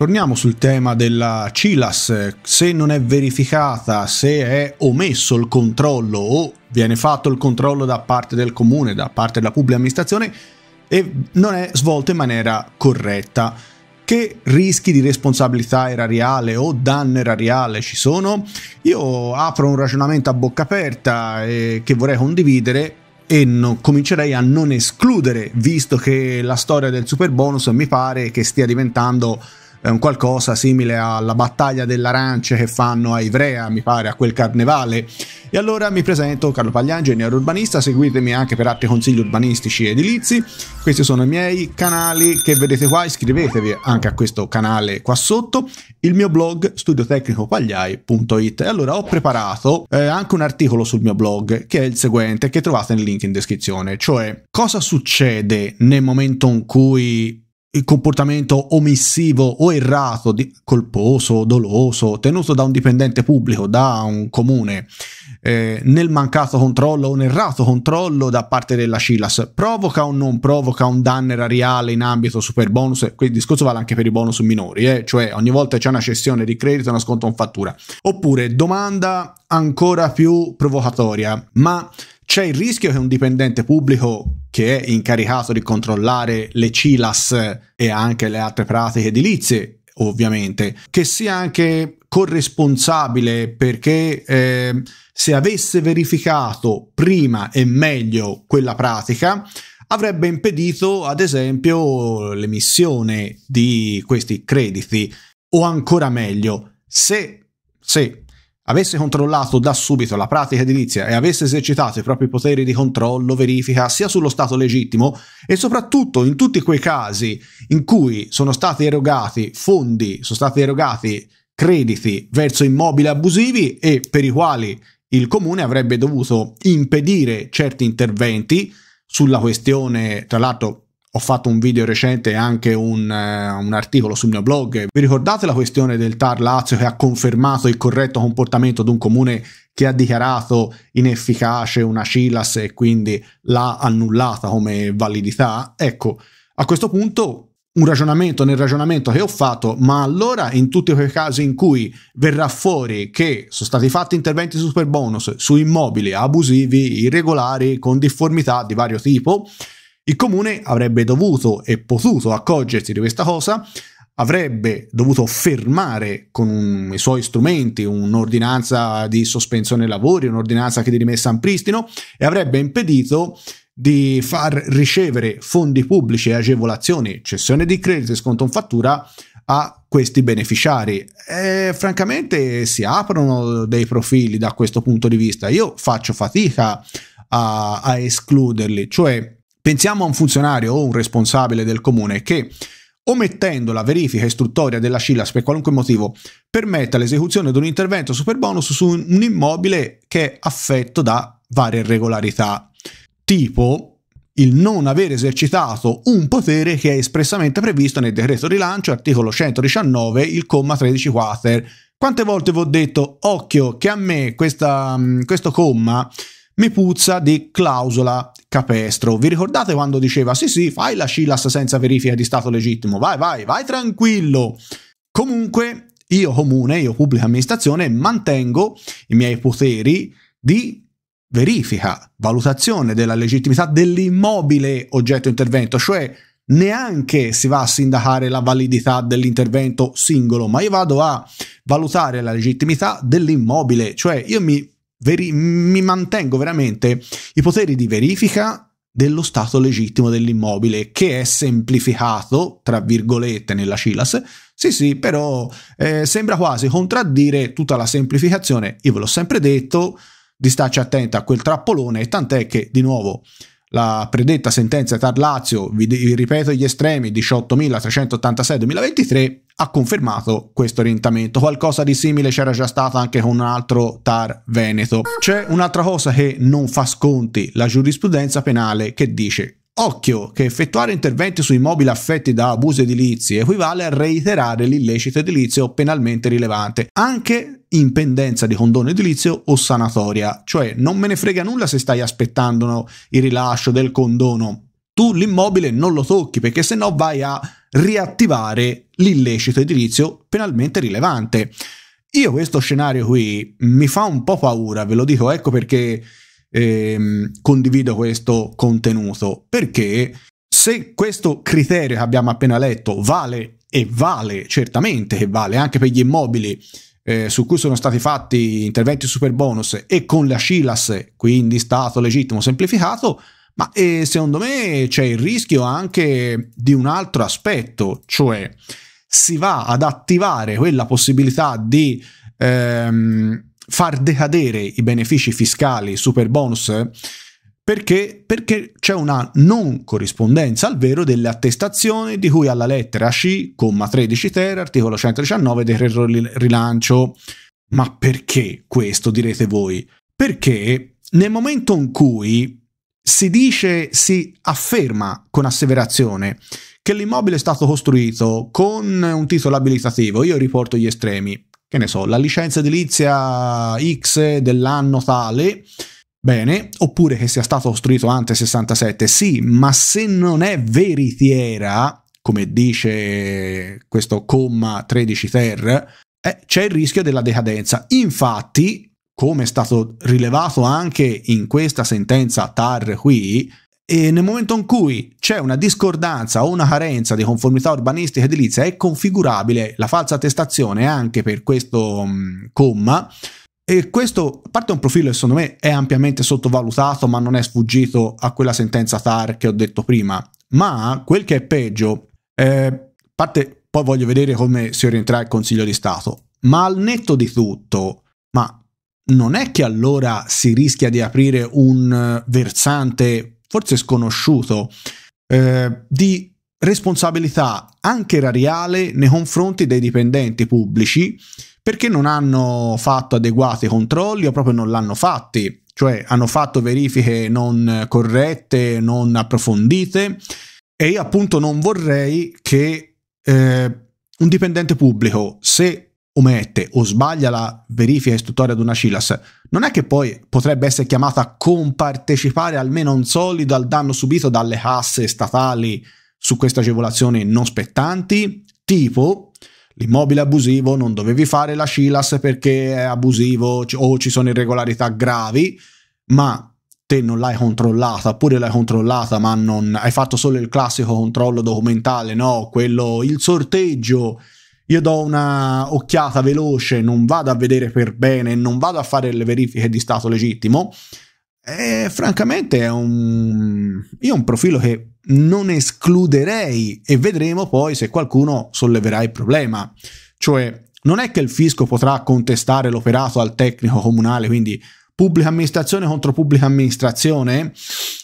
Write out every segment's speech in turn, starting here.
Torniamo sul tema della CILAS, se non è verificata, se è omesso il controllo o viene fatto il controllo da parte del comune, da parte della pubblica amministrazione e non è svolto in maniera corretta. Che rischi di responsabilità erariale o danno erariale ci sono? Io apro un ragionamento a bocca aperta e eh, che vorrei condividere e non, comincerei a non escludere, visto che la storia del super bonus mi pare che stia diventando un qualcosa simile alla battaglia dell'arance che fanno a Ivrea, mi pare, a quel carnevale. E allora mi presento Carlo Paglia, ingegnere urbanista, seguitemi anche per altri consigli urbanistici e edilizi. Questi sono i miei canali che vedete qua, iscrivetevi anche a questo canale qua sotto, il mio blog studiotecnicopagliai.it. E allora ho preparato eh, anche un articolo sul mio blog che è il seguente, che trovate nel link in descrizione, cioè cosa succede nel momento in cui il comportamento omissivo o errato, di, colposo, doloso, tenuto da un dipendente pubblico, da un comune, eh, nel mancato controllo o un errato controllo da parte della CILAS, provoca o non provoca un danno erariale in ambito super bonus? Questo discorso vale anche per i bonus minori, eh? cioè ogni volta c'è una cessione di credito, una sconto in fattura. Oppure domanda ancora più provocatoria, ma c'è il rischio che un dipendente pubblico che è incaricato di controllare le CILAS e anche le altre pratiche edilizie, ovviamente, che sia anche corresponsabile perché eh, se avesse verificato prima e meglio quella pratica, avrebbe impedito ad esempio l'emissione di questi crediti o ancora meglio, se, se avesse controllato da subito la pratica edilizia e avesse esercitato i propri poteri di controllo, verifica sia sullo stato legittimo e soprattutto in tutti quei casi in cui sono stati erogati fondi, sono stati erogati crediti verso immobili abusivi e per i quali il comune avrebbe dovuto impedire certi interventi sulla questione, tra l'altro ho fatto un video recente e anche un, eh, un, articolo sul mio blog. Vi ricordate la questione del TAR Lazio che ha confermato il corretto comportamento di un comune che ha dichiarato inefficace una CILAS e quindi l'ha annullata come validità? Ecco, a questo punto un ragionamento nel ragionamento che ho fatto, ma allora in tutti quei casi in cui verrà fuori che sono stati fatti interventi super bonus su immobili abusivi, irregolari, con difformità di vario tipo, il comune avrebbe dovuto e potuto accorgersi di questa cosa, avrebbe dovuto fermare con un, i suoi strumenti un'ordinanza di sospensione lavori, un'ordinanza che di rimessa in pristino e avrebbe impedito di far ricevere fondi pubblici, e agevolazioni, cessione di credito e sconto in fattura a questi beneficiari. E, francamente si aprono dei profili da questo punto di vista. Io faccio fatica a, a escluderli, cioè Pensiamo a un funzionario o un responsabile del comune che, omettendo la verifica istruttoria della Scilas per qualunque motivo, permetta l'esecuzione di un intervento super bonus su un immobile che è affetto da varie irregolarità, tipo il non aver esercitato un potere che è espressamente previsto nel decreto rilancio, articolo 119, il comma 13 quater. Quante volte vi ho detto, occhio, che a me questa, questo comma mi puzza di clausola capestro. Vi ricordate quando diceva sì sì, fai la CILAS senza verifica di stato legittimo, vai vai, vai tranquillo. Comunque io comune, io pubblica amministrazione, mantengo i miei poteri di verifica, valutazione della legittimità dell'immobile oggetto intervento, cioè neanche si va a sindacare la validità dell'intervento singolo, ma io vado a valutare la legittimità dell'immobile, cioè io mi veri- mi mantengo veramente i poteri di verifica dello stato legittimo dell'immobile che è semplificato tra virgolette nella CILAS sì sì però eh, sembra quasi contraddire tutta la semplificazione io ve l'ho sempre detto di starci attenti a quel trappolone tant'è che di nuovo la predetta sentenza Tar vi, vi ripeto gli estremi 18.386-2023 ha confermato questo orientamento. Qualcosa di simile c'era già stato anche con un altro TAR veneto. C'è un'altra cosa che non fa sconti, la giurisprudenza penale che dice Occhio che effettuare interventi su immobili affetti da abusi edilizi equivale a reiterare l'illecito edilizio penalmente rilevante, anche in pendenza di condono edilizio o sanatoria, cioè non me ne frega nulla se stai aspettando il rilascio del condono. Tu l'immobile non lo tocchi perché se no vai a riattivare l'illecito edilizio penalmente rilevante. Io questo scenario qui mi fa un po' paura, ve lo dico, ecco perché ehm, condivido questo contenuto, perché se questo criterio che abbiamo appena letto vale e vale certamente che vale anche per gli immobili eh, su cui sono stati fatti interventi super bonus e con la CILAS, quindi stato legittimo semplificato, ma eh, secondo me c'è il rischio anche di un altro aspetto, cioè si va ad attivare quella possibilità di ehm, far decadere i benefici fiscali super bonus perché, perché c'è una non corrispondenza al vero delle attestazioni di cui alla lettera C, 13 ter, articolo 119 del rilancio. Ma perché questo direte voi? Perché nel momento in cui si dice, si afferma con asseverazione che l'immobile è stato costruito con un titolo abilitativo, io riporto gli estremi, che ne so, la licenza edilizia X dell'anno tale, bene, oppure che sia stato costruito ante 67, sì, ma se non è veritiera, come dice questo comma 13 ter, eh, c'è il rischio della decadenza. Infatti, come è stato rilevato anche in questa sentenza TAR qui, e nel momento in cui c'è una discordanza o una carenza di conformità urbanistica edilizia è configurabile la falsa attestazione anche per questo mh, mm, comma e questo, a parte un profilo che secondo me è ampiamente sottovalutato ma non è sfuggito a quella sentenza TAR che ho detto prima, ma quel che è peggio, eh, a parte poi voglio vedere come si orienterà il Consiglio di Stato, ma al netto di tutto, ma non è che allora si rischia di aprire un eh, versante forse sconosciuto eh, di responsabilità anche erariale nei confronti dei dipendenti pubblici perché non hanno fatto adeguati controlli o proprio non l'hanno fatti, cioè hanno fatto verifiche non corrette, non approfondite e io appunto non vorrei che eh, un dipendente pubblico se omette o sbaglia la verifica istruttoria ad una CILAS, non è che poi potrebbe essere chiamata a compartecipare almeno un solido al danno subito dalle casse statali su queste agevolazioni non spettanti? Tipo, l'immobile abusivo non dovevi fare la CILAS perché è abusivo o ci sono irregolarità gravi, ma te non l'hai controllata, oppure l'hai controllata ma non hai fatto solo il classico controllo documentale, no, quello, il sorteggio io do una occhiata veloce, non vado a vedere per bene, non vado a fare le verifiche di stato legittimo. E francamente è un, io un profilo che non escluderei e vedremo poi se qualcuno solleverà il problema. Cioè, non è che il fisco potrà contestare l'operato al tecnico comunale, quindi pubblica amministrazione contro pubblica amministrazione.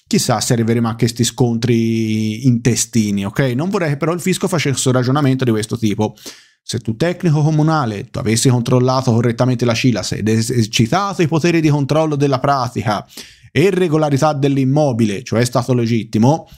Chissà se arriveremo a questi scontri intestini, ok? Non vorrei che però il fisco facesse un ragionamento di questo tipo. Se tu tecnico comunale tu avessi controllato correttamente la CILAS ed esercitato i poteri di controllo della pratica e regolarità dell'immobile, cioè stato legittimo,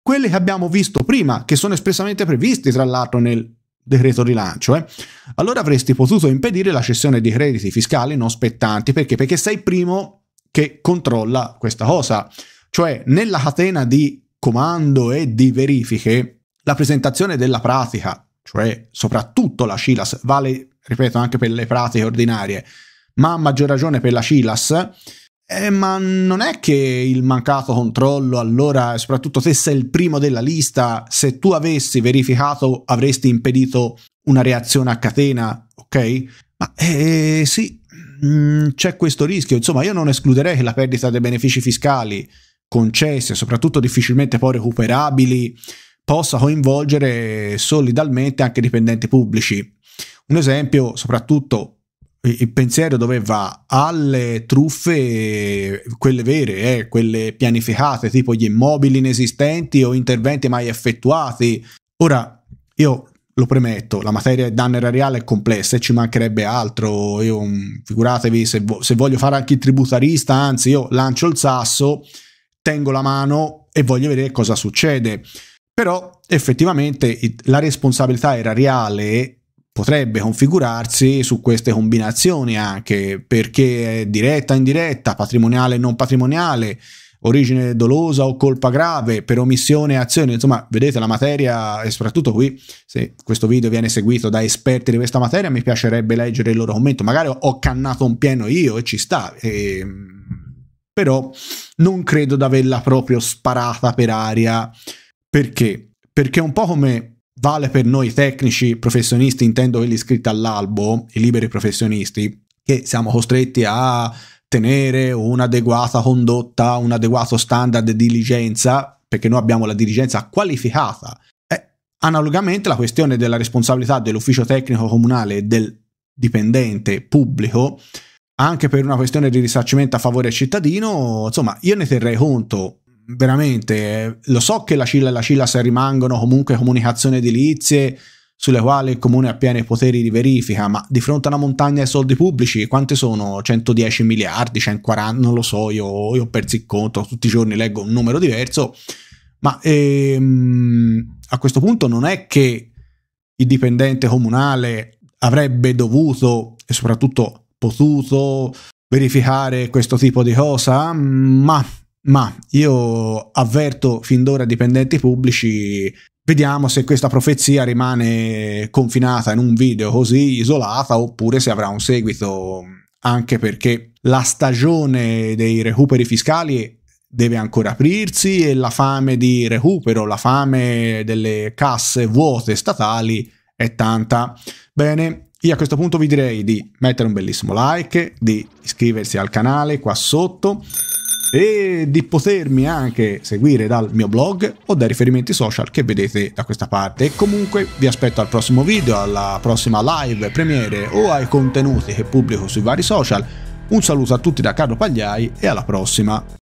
quelli che abbiamo visto prima, che sono espressamente previsti tra l'altro nel decreto rilancio, eh, allora avresti potuto impedire la cessione di crediti fiscali non spettanti. Perché? Perché sei il primo che controlla questa cosa. Cioè, nella catena di comando e di verifiche, la presentazione della pratica cioè soprattutto la CILAS, vale, ripeto, anche per le pratiche ordinarie, ma a maggior ragione per la CILAS, eh, ma non è che il mancato controllo, allora, soprattutto se sei il primo della lista, se tu avessi verificato avresti impedito una reazione a catena, ok? Ma eh, sì, mh, mm, c'è questo rischio. Insomma, io non escluderei che la perdita dei benefici fiscali concessi, soprattutto difficilmente poi recuperabili, possa coinvolgere solidalmente anche dipendenti pubblici. Un esempio, soprattutto il pensiero dove va alle truffe, quelle vere, eh, quelle pianificate, tipo gli immobili inesistenti o interventi mai effettuati. Ora, io lo premetto, la materia di danno erariale è complessa e ci mancherebbe altro. Io, mm, figuratevi, se, vo- se voglio fare anche il tributarista, anzi, io lancio il sasso, tengo la mano e voglio vedere cosa succede. Però effettivamente la responsabilità erariale potrebbe configurarsi su queste combinazioni anche perché è diretta, indiretta, patrimoniale e non patrimoniale, origine dolosa o colpa grave, per omissione e azione, insomma vedete la materia e soprattutto qui se questo video viene seguito da esperti di questa materia mi piacerebbe leggere il loro commento, magari ho cannato un pieno io e ci sta, e... Ehm, però non credo di averla proprio sparata per aria perché? Perché un po' come vale per noi tecnici professionisti, intendo quelli iscritti all'albo, i liberi professionisti, che siamo costretti a tenere un'adeguata condotta, un adeguato standard di diligenza, perché noi abbiamo la diligenza qualificata. Eh, analogamente la questione della responsabilità dell'ufficio tecnico comunale e del dipendente pubblico, anche per una questione di risarcimento a favore del cittadino, insomma, io ne terrei conto veramente eh, lo so che la Cilla e la se rimangono comunque comunicazioni edilizie sulle quali il comune ha pieni poteri di verifica, ma di fronte a una montagna di soldi pubblici, quanti sono? 110 miliardi, 140, non lo so, io, io ho perso il conto, tutti i giorni leggo un numero diverso, ma ehm, a questo punto non è che il dipendente comunale avrebbe dovuto e soprattutto potuto verificare questo tipo di cosa, ma ma io avverto fin d'ora dipendenti pubblici, vediamo se questa profezia rimane confinata in un video così isolata oppure se avrà un seguito, anche perché la stagione dei recuperi fiscali deve ancora aprirsi e la fame di recupero, la fame delle casse vuote statali è tanta. Bene, io a questo punto vi direi di mettere un bellissimo like, di iscriversi al canale qua sotto e di potermi anche seguire dal mio blog o dai riferimenti social che vedete da questa parte e comunque vi aspetto al prossimo video, alla prossima live, premiere o ai contenuti che pubblico sui vari social. Un saluto a tutti da Carlo Pagliai e alla prossima!